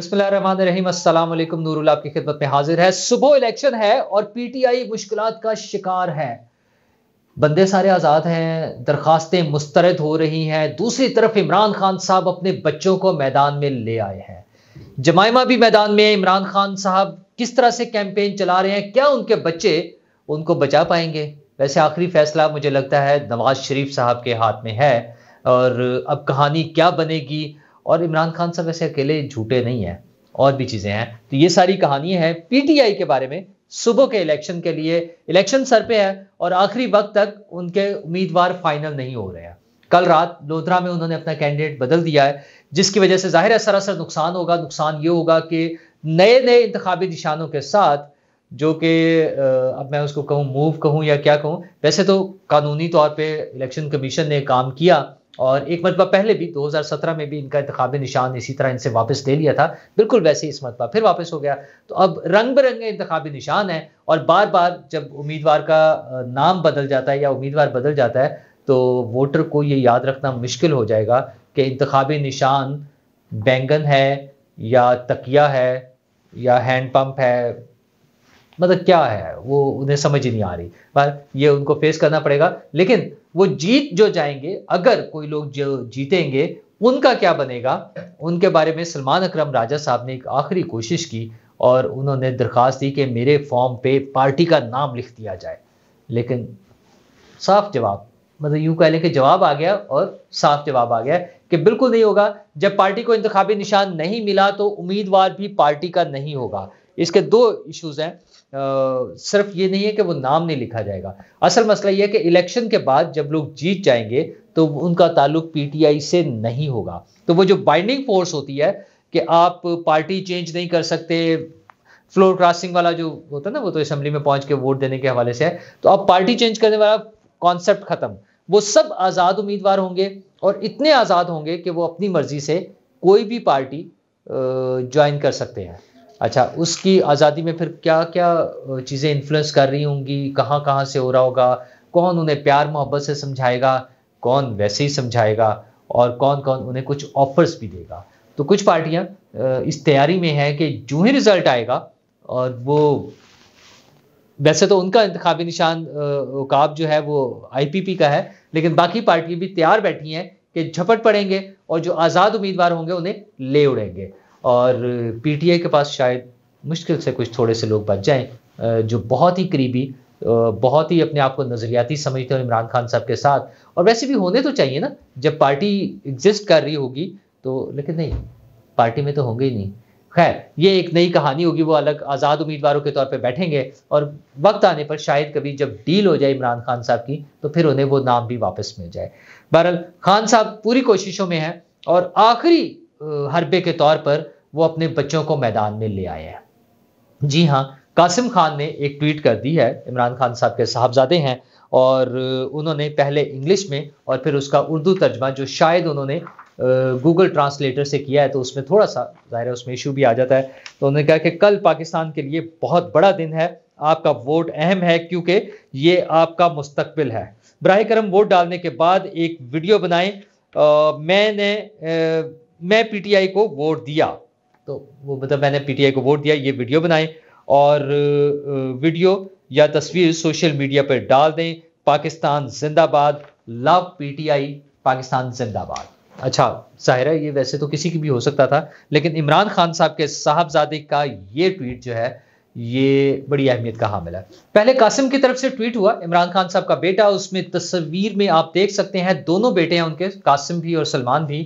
अस्सलाम वालेकुम नूरुल आपकी खिदमत में हाजिर है सुबह इलेक्शन है और पीटीआई मुश्किल का शिकार है बंदे सारे आज़ाद हैं दरखास्तें मुस्तरद हो रही हैं दूसरी तरफ इमरान खान साहब अपने बच्चों को मैदान में ले आए हैं जमाइमा भी मैदान में इमरान खान साहब किस तरह से कैंपेन चला रहे हैं क्या उनके बच्चे उनको बचा पाएंगे वैसे आखिरी फैसला मुझे लगता है नवाज शरीफ साहब के हाथ में है और अब कहानी क्या बनेगी और इमरान खान साहब ऐसे अकेले झूठे नहीं हैं और भी चीज़ें हैं तो ये सारी कहानियां हैं पीटीआई के बारे में सुबह के इलेक्शन के लिए इलेक्शन सर पे है और आखिरी वक्त तक उनके उम्मीदवार फाइनल नहीं हो रहे हैं कल रात लोधरा में उन्होंने अपना कैंडिडेट बदल दिया है जिसकी वजह से जाहिर है सरासर नुकसान होगा नुकसान ये होगा कि नए नए इंतबी निशानों के साथ जो कि अब मैं उसको कहूँ मूव कहूँ या क्या कहूँ वैसे तो कानूनी तौर पे इलेक्शन कमीशन ने काम किया और एक मरतबा पहले भी 2017 में भी इनका इंतब निशान इसी तरह इनसे वापस ले लिया था बिल्कुल वैसे ही इस मरतबा फिर वापस हो गया तो अब रंग बिरंगे इंतबी निशान है और बार बार जब उम्मीदवार का नाम बदल जाता है या उम्मीदवार बदल जाता है तो वोटर को ये याद रखना मुश्किल हो जाएगा कि इंतबी निशान बैंगन है या तकिया है या हैंड है मतलब क्या है वो उन्हें समझ ही नहीं आ रही पर ये उनको फेस करना पड़ेगा लेकिन वो जीत जो जाएंगे अगर कोई लोग जो जीतेंगे उनका क्या बनेगा उनके बारे में सलमान अकरम राजा साहब ने एक आखिरी कोशिश की और उन्होंने दरख्वास्त दी कि मेरे फॉर्म पे पार्टी का नाम लिख दिया जाए लेकिन साफ जवाब मतलब यूं कह लें कि जवाब आ गया और साफ जवाब आ गया कि बिल्कुल नहीं होगा जब पार्टी को इंतबी निशान नहीं मिला तो उम्मीदवार भी पार्टी का नहीं होगा इसके दो इश्यूज़ हैं सिर्फ ये नहीं है कि वो नाम नहीं लिखा जाएगा असल मसला ये है कि इलेक्शन के बाद जब लोग जीत जाएंगे तो उनका ताल्लुक पीटीआई से नहीं होगा तो वो जो बाइंडिंग फोर्स होती है कि आप पार्टी चेंज नहीं कर सकते फ्लोर क्रॉसिंग वाला जो होता है ना वो तो असेंबली में पहुंच के वोट देने के हवाले से है तो आप पार्टी चेंज करने वाला कॉन्सेप्ट खत्म वो सब आज़ाद उम्मीदवार होंगे और इतने आज़ाद होंगे कि वो अपनी मर्जी से कोई भी पार्टी ज्वाइन कर सकते हैं अच्छा उसकी आज़ादी में फिर क्या क्या चीज़ें इन्फ्लुएंस कर रही होंगी कहाँ कहाँ से हो रहा होगा कौन उन्हें प्यार मोहब्बत से समझाएगा कौन वैसे ही समझाएगा और कौन कौन उन्हें कुछ ऑफर्स भी देगा तो कुछ पार्टियां इस तैयारी में है कि जो ही रिजल्ट आएगा और वो वैसे तो उनका इंतबी निशान उकाब जो है वो आईपीपी का है लेकिन बाकी पार्टियां भी तैयार बैठी हैं कि झपट पड़ेंगे और जो आज़ाद उम्मीदवार होंगे उन्हें ले उड़ेंगे और पीटीआई के पास शायद मुश्किल से कुछ थोड़े से लोग बच जाएं जो बहुत ही करीबी बहुत ही अपने आप को नज़रियाती समझते हैं इमरान खान साहब के साथ और वैसे भी होने तो चाहिए ना जब पार्टी एग्जिस्ट कर रही होगी तो लेकिन नहीं पार्टी में तो होंगे ही नहीं खैर ये एक नई कहानी होगी वो अलग आज़ाद उम्मीदवारों के तौर पे बैठेंगे और वक्त आने पर शायद कभी जब डील हो जाए इमरान खान साहब की तो फिर उन्हें वो नाम भी वापस मिल जाए बहरहाल खान साहब पूरी कोशिशों में हैं और आखिरी हरबे के तौर पर वो अपने बच्चों को मैदान में ले आए हैं जी हाँ कासिम खान ने एक ट्वीट कर दी है इमरान खान साहब के साहबजादे हैं और उन्होंने पहले इंग्लिश में और फिर उसका उर्दू तर्जमा जो शायद उन्होंने गूगल ट्रांसलेटर से किया है तो उसमें थोड़ा सा ज़ाहिर है उसमें इशू भी आ जाता है तो उन्होंने कहा कि कल पाकिस्तान के लिए बहुत बड़ा दिन है आपका वोट अहम है क्योंकि ये आपका मुस्तबिल है बरह करम वोट डालने के बाद एक वीडियो बनाएं मैंने मैं पीटीआई को वोट दिया तो वो मतलब मैंने पीटीआई को वोट दिया ये वीडियो बनाएं और वीडियो या तस्वीर सोशल मीडिया पर डाल दें पाकिस्तान जिंदाबाद लव पीटीआई पाकिस्तान जिंदाबाद अच्छा जाहिर है ये वैसे तो किसी की भी हो सकता था लेकिन इमरान खान साहब के साहबजादे का ये ट्वीट जो है ये बड़ी अहमियत का हामिल है पहले कासिम की तरफ से ट्वीट हुआ इमरान खान साहब का बेटा उसमें तस्वीर में आप देख सकते हैं दोनों बेटे हैं उनके कासिम भी और सलमान भी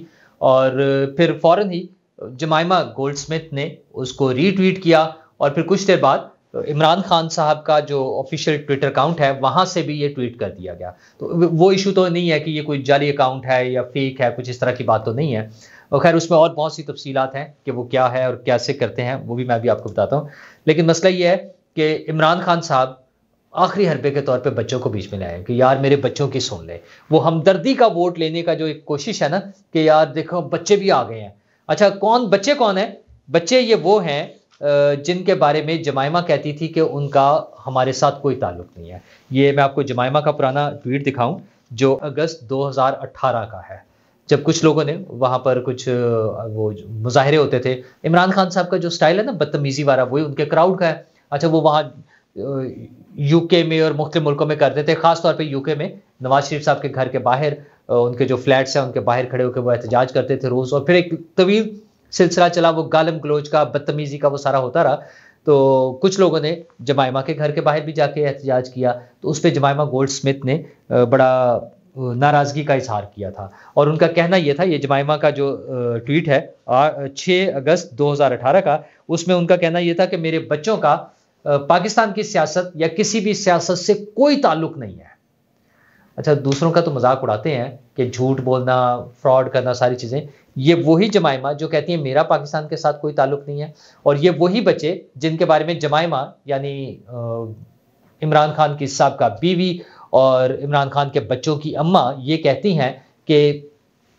और फिर फ़ौरन ही जमाइमा स्मिथ ने उसको रीट्वीट किया और फिर कुछ देर बाद तो इमरान खान साहब का जो ऑफिशियल ट्विटर अकाउंट है वहां से भी ये ट्वीट कर दिया गया तो वो इशू तो नहीं है कि ये कोई जाली अकाउंट है या फेक है कुछ इस तरह की बात तो नहीं है और खैर उसमें और बहुत सी तफसीलात हैं कि वो क्या है और कैसे करते हैं वो भी मैं भी आपको बताता हूँ लेकिन मसला ये है कि इमरान खान साहब आखिरी हरबे के तौर पर बच्चों को बीच में लाए कि यार मेरे बच्चों की सुन ले वो हमदर्दी का वोट लेने का जो एक कोशिश है ना कि यार देखो बच्चे भी आ गए हैं अच्छा कौन बच्चे कौन है बच्चे ये वो हैं जिनके बारे में जमाइमा कहती थी कि उनका हमारे साथ कोई ताल्लुक नहीं है ये मैं आपको जमाइमा का पुराना ट्वीट दिखाऊं जो अगस्त 2018 का है जब कुछ लोगों ने वहाँ पर कुछ वो मुजाहरे होते थे इमरान खान साहब का जो स्टाइल है ना बदतमीज़ी वाला वही उनके क्राउड का है अच्छा वो वहाँ यूके में और मुख्तु मुल्कों में करते थे खासतौर पर यूके में नवाज शरीफ साहब के घर के बाहर उनके जो फ्लैट्स हैं उनके बाहर खड़े होकर वो एहतजाज करते थे रोज़ और फिर एक तवील सिलसिला चला वो गालम गलोच का बदतमीज़ी का वो सारा होता रहा तो कुछ लोगों ने जमायमा के घर के बाहर भी जाके एहतजाज किया तो उस पर जमायमा गोल्ड स्मिथ ने बड़ा नाराज़गी का इजहार किया था और उनका कहना यह था ये जमायमा का जो ट्वीट है छः अगस्त 2018 का उसमें उनका कहना यह था कि मेरे बच्चों का पाकिस्तान की सियासत या किसी भी सियासत से कोई ताल्लुक नहीं है अच्छा दूसरों का तो मजाक उड़ाते हैं कि झूठ बोलना फ्रॉड करना सारी चीज़ें ये वही जमायमा जो कहती हैं मेरा पाकिस्तान के साथ कोई ताल्लुक नहीं है और ये वही बच्चे जिनके बारे में जमायमा यानी इमरान खान की साहब का बीवी और इमरान खान के बच्चों की अम्मा ये कहती हैं कि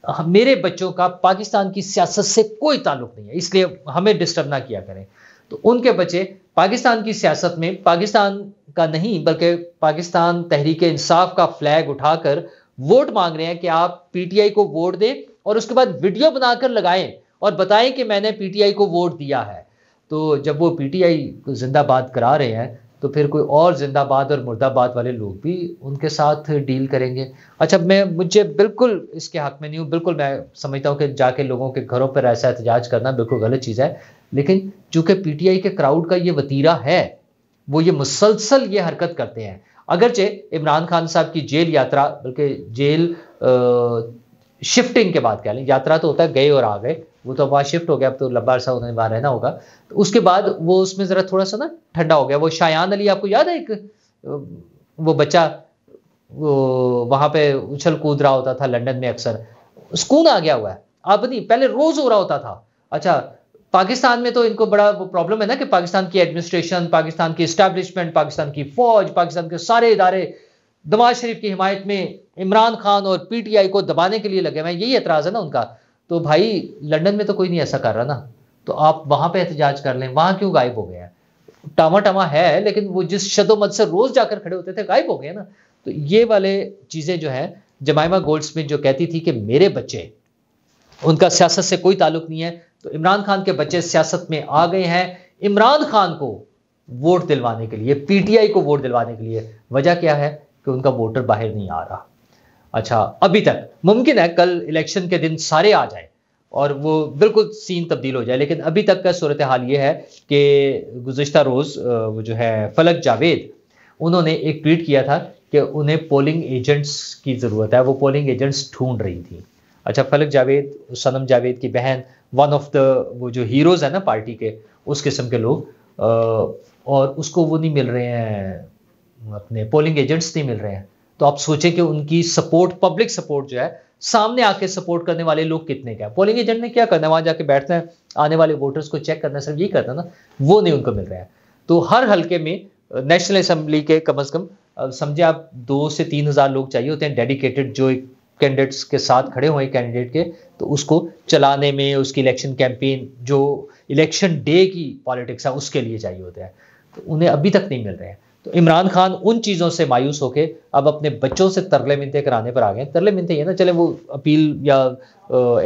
हाँ, मेरे बच्चों का पाकिस्तान की सियासत से कोई ताल्लुक नहीं है इसलिए हमें डिस्टर्ब ना किया करें तो उनके बच्चे पाकिस्तान की सियासत में पाकिस्तान का नहीं बल्कि पाकिस्तान तहरीक इंसाफ का फ्लैग उठाकर वोट मांग रहे हैं कि आप पीटीआई को वोट दें और उसके बाद वीडियो बनाकर लगाएं और बताएं कि मैंने पीटीआई को वोट दिया है तो जब वो पीटीआई को जिंदाबाद करा रहे हैं तो फिर कोई और जिंदाबाद और मुर्दाबाद वाले लोग भी उनके साथ डील करेंगे अच्छा मैं मुझे बिल्कुल इसके हक में नहीं हूँ बिल्कुल मैं समझता हूँ कि जाके लोगों के घरों पर ऐसा एहतजाज करना बिल्कुल गलत चीज़ है लेकिन चूंकि पीटीआई के क्राउड का ये वतीरा है वो ये मुसलसल ये हरकत करते हैं अगरचे इमरान खान साहब की जेल यात्रा बल्कि जेल शिफ्टिंग के बाद कह लें यात्रा तो होता है गए और आ गए वो तो वहाँ शिफ्ट हो गया अब तो लंबा अरसा उन्हें वहाँ रहना होगा तो उसके बाद वो उसमें ज़रा थोड़ा सा ना ठंडा हो गया वो शायान अली आपको याद है एक वो बच्चा वो वहाँ पे उछल कूद रहा होता था लंदन में अक्सर सुकून आ गया हुआ है अब नहीं पहले रोज़ हो रहा होता था अच्छा पाकिस्तान में तो इनको बड़ा वो प्रॉब्लम है ना कि पाकिस्तान की एडमिनिस्ट्रेशन पाकिस्तान की इस्टेब्लिशमेंट पाकिस्तान की फौज पाकिस्तान के सारे इदारे नवाज शरीफ की हिमायत में इमरान खान और पीटीआई को दबाने के लिए लगे हुए हैं यही एतराज़ है ना उनका तो भाई लंदन में तो कोई नहीं ऐसा कर रहा ना तो आप वहाँ पर एहतजाज कर लें वहाँ क्यों गायब हो गए हैं टामा टामा है लेकिन वो जिस शदोमद से रोज़ जाकर खड़े होते थे गायब हो गए ना तो ये वाले चीज़ें जो हैं जमाइमा गोल्ड जो कहती थी कि मेरे बच्चे उनका सियासत से कोई ताल्लुक नहीं है तो इमरान खान के बच्चे सियासत में आ गए हैं इमरान खान को वोट दिलवाने के लिए पीटीआई को वोट दिलवाने के लिए वजह क्या है कि उनका वोटर बाहर नहीं आ रहा अच्छा अभी तक मुमकिन है कल इलेक्शन के दिन सारे आ जाए और वो बिल्कुल सीन तब्दील हो जाए लेकिन अभी तक का सूरत हाल ये है कि गुजशत रोज़ वो जो है फलक जावेद उन्होंने एक ट्वीट किया था कि उन्हें पोलिंग एजेंट्स की ज़रूरत है वो पोलिंग एजेंट्स ढूंढ रही थी अच्छा फलक जावेद सनम जावेद की बहन वन ऑफ द वो जो हीरोज़ है ना पार्टी के उस किस्म के लोग और उसको वो नहीं मिल रहे हैं अपने पोलिंग एजेंट्स नहीं मिल रहे हैं तो आप सोचें कि उनकी सपोर्ट पब्लिक सपोर्ट जो है सामने आके सपोर्ट करने वाले लोग कितने है पोलिंग एजेंट ने क्या करना है वहां जाके बैठते हैं आने वाले वोटर्स को चेक करना सिर्फ यही करना ना वो नहीं उनको मिल रहा है तो हर हल्के में नेशनल असम्बली के कम अज़ कम समझे आप दो से तीन हज़ार लोग चाहिए होते हैं डेडिकेटेड जो एक कैंडिडेट्स के साथ खड़े हुए कैंडिडेट के तो उसको चलाने में उसकी इलेक्शन कैंपेन जो इलेक्शन डे की पॉलिटिक्स है उसके लिए चाहिए होते हैं तो उन्हें अभी तक नहीं मिल रहे हैं तो इमरान खान उन चीज़ों से मायूस होकर अब अपने बच्चों से तरले मिनते कराने पर आ गए तरले मिनते ये ना चले वो अपील या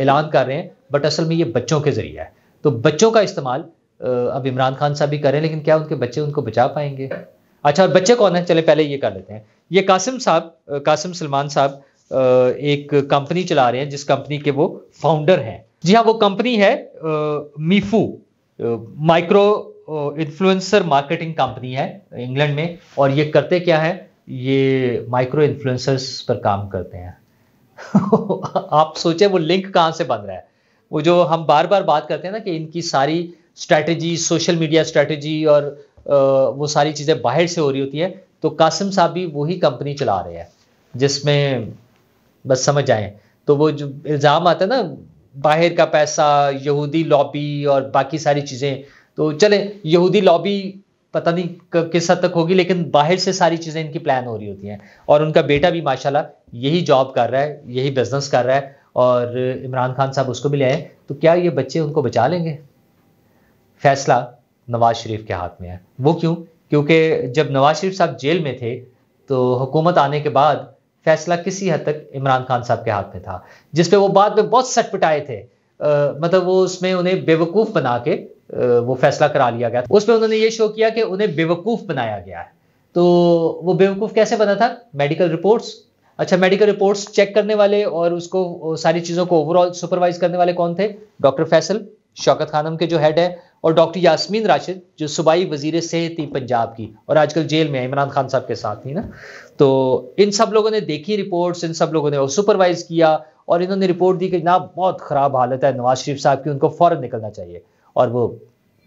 ऐलान कर रहे हैं बट असल में ये बच्चों के ज़रिए है तो बच्चों का इस्तेमाल अब इमरान खान साहब भी करें लेकिन क्या उनके बच्चे उनको बचा पाएंगे अच्छा और बच्चे कौन है चले पहले ये कर लेते हैं ये कासिम साहब कासिम सलमान साहब एक कंपनी चला रहे हैं जिस कंपनी के वो फाउंडर हैं जी हाँ वो कंपनी है मीफू माइक्रो इन्फ्लुएंसर मार्केटिंग कंपनी है इंग्लैंड में और ये करते क्या है ये माइक्रो इन्फ्लुएंसर्स पर काम करते हैं आप सोचें वो लिंक कहाँ से बन रहा है वो जो हम बार बार बात करते हैं ना कि इनकी सारी स्ट्रैटेजी सोशल मीडिया स्ट्रैटेजी और वो सारी चीज़ें बाहर से हो रही होती है तो कासिम साहब भी वही कंपनी चला रहे हैं जिसमें बस समझ आए तो वो जो इल्ज़ाम आता है ना बाहर का पैसा यहूदी लॉबी और बाकी सारी चीज़ें तो चले यहूदी लॉबी पता नहीं किस हद तक होगी लेकिन बाहर से सारी चीज़ें इनकी प्लान हो रही होती हैं और उनका बेटा भी माशाल्लाह यही जॉब कर रहा है यही बिजनेस कर रहा है और इमरान खान साहब उसको भी ले आए तो क्या ये बच्चे उनको बचा लेंगे फैसला नवाज शरीफ के हाथ में है वो क्यों क्योंकि जब नवाज शरीफ साहब जेल में थे तो हुकूमत आने के बाद फैसला किसी हद तक इमरान खान साहब के हाथ में था जिसपे वो बाद में बहुत सटपटाए थे आ, मतलब वो उसमें उन्हें बेवकूफ़ बना के आ, वो फैसला करा लिया गया उसमें उन्होंने ये शो किया कि उन्हें बेवकूफ़ बनाया गया है तो वो बेवकूफ़ कैसे बना था मेडिकल रिपोर्ट्स अच्छा मेडिकल रिपोर्ट्स चेक करने वाले और उसको सारी चीज़ों को ओवरऑल सुपरवाइज करने वाले कौन थे डॉक्टर फैसल शौकत खानम के जो हेड है और डॉक्टर यासमीन राशिद जो सूबाई वजीर सेहत थी पंजाब की और आजकल जेल में है इमरान खान साहब के साथ थी ना तो इन सब लोगों ने देखी रिपोर्ट्स इन सब लोगों ने सुपरवाइज किया और इन्होंने रिपोर्ट दी कि जनाब बहुत ख़राब हालत है नवाज शरीफ साहब की उनको फ़ौरन निकलना चाहिए और वो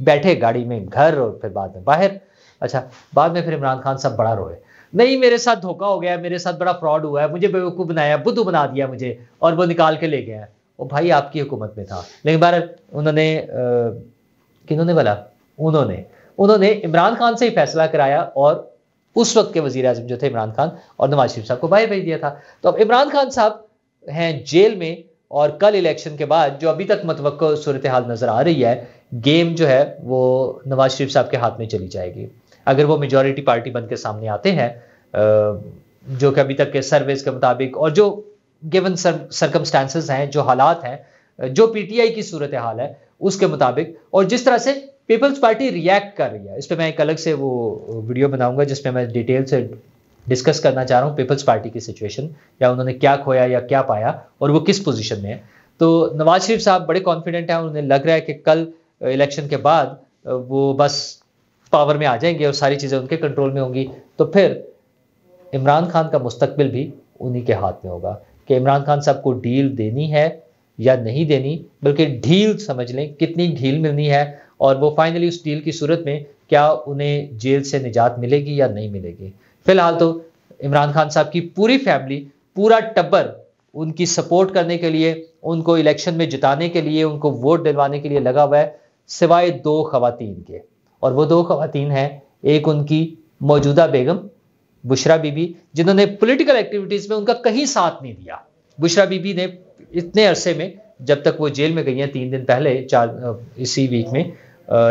बैठे गाड़ी में घर और फिर बाद में बाहर अच्छा बाद में फिर इमरान खान साहब बड़ा रोए नहीं मेरे साथ धोखा हो गया मेरे साथ बड़ा फ्रॉड हुआ है मुझे बेवकूफ़ बनाया बुद्धू बना दिया मुझे और वो निकाल के ले गया है वो भाई आपकी हुकूमत में था लेकिन बार उन्होंने किन्होंने बोला उन्होंने उन्होंने इमरान खान से ही फैसला कराया और उस वक्त के वजीर अजम जो थे इमरान खान और नवाज शरीफ साहब को बाहर भेज दिया था तो अब इमरान खान साहब हैं जेल में और कल इलेक्शन के बाद जो अभी तक मतवक़ सूरत हाल नज़र आ रही है गेम जो है वो नवाज शरीफ साहब के हाथ में चली जाएगी अगर वो मेजोरिटी पार्टी बन के सामने आते हैं जो कि अभी तक के सर्वेज के मुताबिक और जो गिवन सरकमस्टांसिस हैं जो हालात हैं जो पीटीआई की सूरत हाल है उसके मुताबिक और जिस तरह से पीपल्स पार्टी रिएक्ट कर रही है इस पर मैं एक अलग से वो वीडियो बनाऊंगा जिसमें मैं डिटेल से डिस्कस करना चाह रहा हूँ पीपल्स पार्टी की सिचुएशन या उन्होंने क्या खोया या क्या पाया और वो किस पोजीशन में है तो नवाज शरीफ साहब बड़े कॉन्फिडेंट हैं उन्हें लग रहा है कि कल इलेक्शन के बाद वो बस पावर में आ जाएंगे और सारी चीज़ें उनके कंट्रोल में होंगी तो फिर इमरान खान का मुस्तबिल भी उन्हीं के हाथ में होगा कि इमरान खान साहब को डील देनी है या नहीं देनी बल्कि ढील समझ लें कितनी ढील मिलनी है और वो फाइनली उस डील की सूरत में क्या उन्हें जेल से निजात मिलेगी या नहीं मिलेगी फिलहाल तो इमरान खान साहब की पूरी फैमिली पूरा टब्बर उनकी सपोर्ट करने के लिए उनको इलेक्शन में जिताने के लिए उनको वोट दिलवाने के लिए लगा हुआ है सिवाय दो खातन के और वो दो खातन हैं एक उनकी मौजूदा बेगम बुशरा बीबी जिन्होंने पॉलिटिकल एक्टिविटीज़ में उनका कहीं साथ नहीं दिया बुशरा बीबी ने इतने अरसे में जब तक वो जेल में गई हैं तीन दिन पहले चार इसी वीक में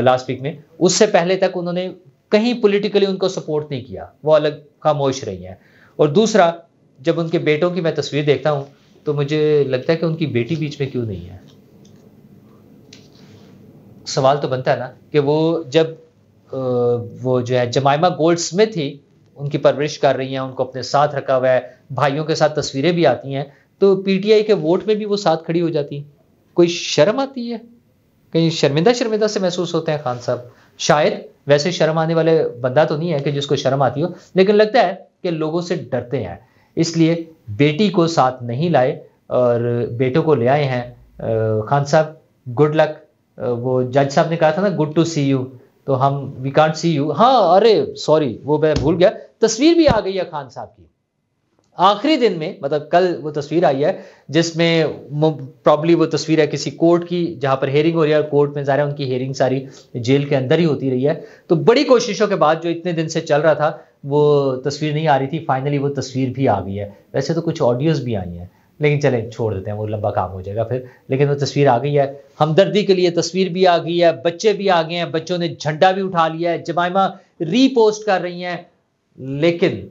लास्ट वीक में उससे पहले तक उन्होंने कहीं पॉलिटिकली उनको सपोर्ट नहीं किया वो अलग खामोश रही हैं और दूसरा जब उनके बेटों की मैं तस्वीर देखता हूँ तो मुझे लगता है कि उनकी बेटी बीच में क्यों नहीं है सवाल तो बनता है ना कि वो जब वो जो है जमाइमा गोल्ड स्मिथ ही उनकी परवरिश कर रही हैं उनको अपने साथ रखा हुआ है भाइयों के साथ तस्वीरें भी आती हैं तो पीटीआई के वोट में भी वो साथ खड़ी हो जाती कोई शर्म आती है कहीं शर्मिंदा शर्मिंदा से महसूस होते हैं खान साहब शायद वैसे शर्म आने वाले बंदा तो नहीं है कि जिसको शर्म आती हो लेकिन लगता है कि लोगों से डरते हैं इसलिए बेटी को साथ नहीं लाए और बेटों को ले आए हैं खान साहब गुड लक वो जज साहब ने कहा था ना गुड टू सी यू तो हम वी कांट सी यू हाँ अरे सॉरी वो मैं भूल गया तस्वीर भी आ गई है खान साहब की आखिरी दिन में मतलब कल वो तस्वीर आई है जिसमें प्रॉब्ली वो तस्वीर है किसी कोर्ट की जहां पर हेयरिंग हो रही है और कोर्ट में जा है उनकी हेयरिंग सारी जेल के अंदर ही होती रही है तो बड़ी कोशिशों के बाद जो इतने दिन से चल रहा था वो तस्वीर नहीं आ रही थी फाइनली वो तस्वीर भी आ गई है वैसे तो कुछ ऑडियोज़ भी आई हैं लेकिन चलें छोड़ देते हैं वो लंबा काम हो जाएगा फिर लेकिन वो तस्वीर आ गई है हमदर्दी के लिए तस्वीर भी आ गई है बच्चे भी आ गए हैं बच्चों ने झंडा भी उठा लिया है जमाइमा रीपोस्ट कर रही हैं लेकिन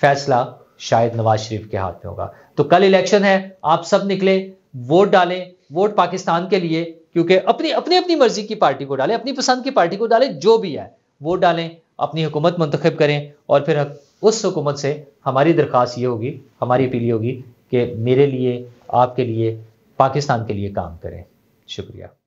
फैसला शायद नवाज शरीफ के हाथ में होगा तो कल इलेक्शन है आप सब निकले वोट डालें वोट पाकिस्तान के लिए क्योंकि अपनी अपनी अपनी मर्जी की पार्टी को डालें अपनी पसंद की पार्टी को डालें जो भी है वोट डालें अपनी हुकूमत मंतखब करें और फिर उस हुकूमत से हमारी दरख्वास्त ये होगी हमारी अपील ये होगी कि मेरे लिए आपके लिए पाकिस्तान के लिए काम करें शुक्रिया